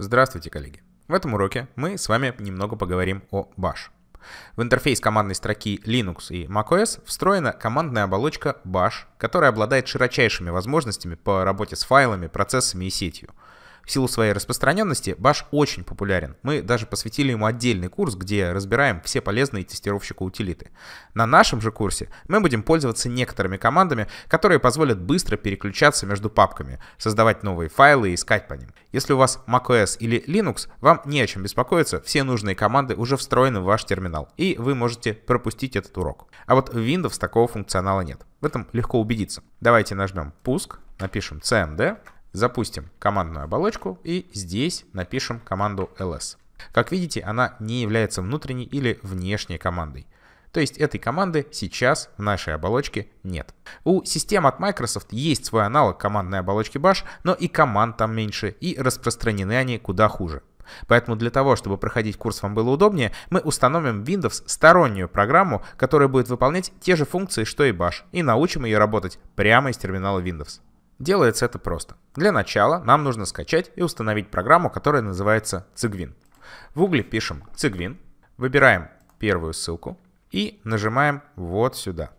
Здравствуйте, коллеги! В этом уроке мы с вами немного поговорим о Bash. В интерфейс командной строки Linux и macOS встроена командная оболочка Bash, которая обладает широчайшими возможностями по работе с файлами, процессами и сетью. В силу своей распространенности Bash очень популярен. Мы даже посвятили ему отдельный курс, где разбираем все полезные тестировщику утилиты. На нашем же курсе мы будем пользоваться некоторыми командами, которые позволят быстро переключаться между папками, создавать новые файлы и искать по ним. Если у вас macOS или Linux, вам не о чем беспокоиться, все нужные команды уже встроены в ваш терминал, и вы можете пропустить этот урок. А вот в Windows такого функционала нет. В этом легко убедиться. Давайте нажмем «Пуск», напишем «CMD», Запустим командную оболочку и здесь напишем команду ls. Как видите, она не является внутренней или внешней командой. То есть этой команды сейчас в нашей оболочке нет. У систем от Microsoft есть свой аналог командной оболочки Bash, но и команд там меньше, и распространены они куда хуже. Поэтому для того, чтобы проходить курс вам было удобнее, мы установим в Windows стороннюю программу, которая будет выполнять те же функции, что и Bash, и научим ее работать прямо из терминала Windows. Делается это просто. Для начала нам нужно скачать и установить программу, которая называется Cygwin. В угле пишем Cygwin, выбираем первую ссылку и нажимаем вот сюда.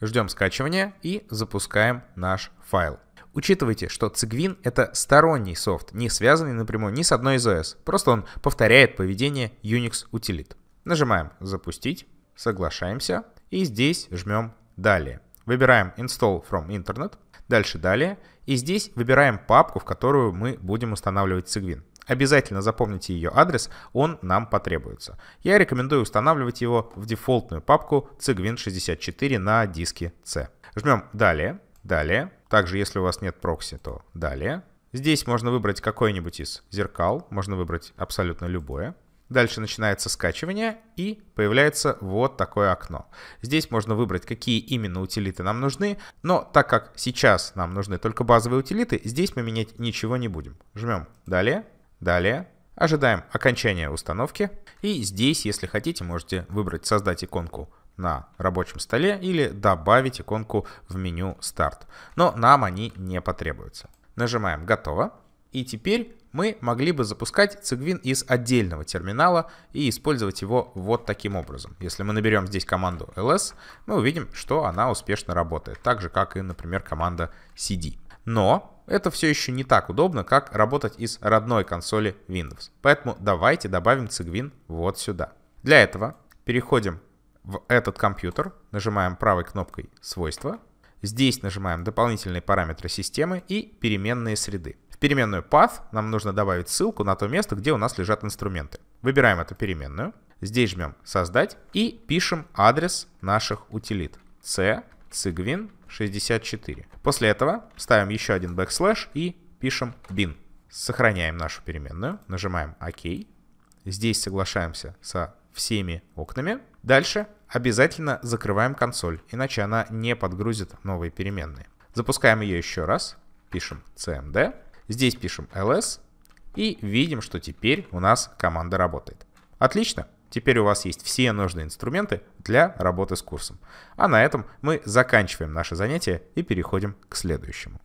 Ждем скачивания и запускаем наш файл. Учитывайте, что Cygwin — это сторонний софт, не связанный напрямую ни с одной из ОС. просто он повторяет поведение Unix утилит. Нажимаем «Запустить», соглашаемся и здесь жмем «Далее». Выбираем Install from Internet. Дальше далее. И здесь выбираем папку, в которую мы будем устанавливать Cygwin. Обязательно запомните ее адрес, он нам потребуется. Я рекомендую устанавливать его в дефолтную папку cygwin64 на диске C. Жмем «Далее», «Далее». Также, если у вас нет прокси, то «Далее». Здесь можно выбрать какой-нибудь из зеркал, можно выбрать абсолютно любое. Дальше начинается скачивание и появляется вот такое окно. Здесь можно выбрать, какие именно утилиты нам нужны, но так как сейчас нам нужны только базовые утилиты, здесь мы менять ничего не будем. Жмем «Далее», «Далее», ожидаем окончания установки. И здесь, если хотите, можете выбрать «Создать иконку» на рабочем столе или добавить иконку в меню «Старт». Но нам они не потребуются. Нажимаем «Готово». И теперь мы могли бы запускать цигвин из отдельного терминала и использовать его вот таким образом. Если мы наберем здесь команду ls, мы увидим, что она успешно работает, так же как и, например, команда cd. Но это все еще не так удобно, как работать из родной консоли Windows. Поэтому давайте добавим цигвин вот сюда. Для этого переходим в этот компьютер, нажимаем правой кнопкой «Свойства», здесь нажимаем дополнительные параметры системы и переменные среды переменную path нам нужно добавить ссылку на то место, где у нас лежат инструменты. Выбираем эту переменную, здесь жмем «Создать» и пишем адрес наших утилит c cygwin 64. После этого ставим еще один backslash и пишем bin. Сохраняем нашу переменную, нажимаем «Ок». Здесь соглашаемся со всеми окнами. Дальше обязательно закрываем консоль, иначе она не подгрузит новые переменные. Запускаем ее еще раз, пишем cmd Здесь пишем ls и видим, что теперь у нас команда работает. Отлично, теперь у вас есть все нужные инструменты для работы с курсом. А на этом мы заканчиваем наше занятие и переходим к следующему.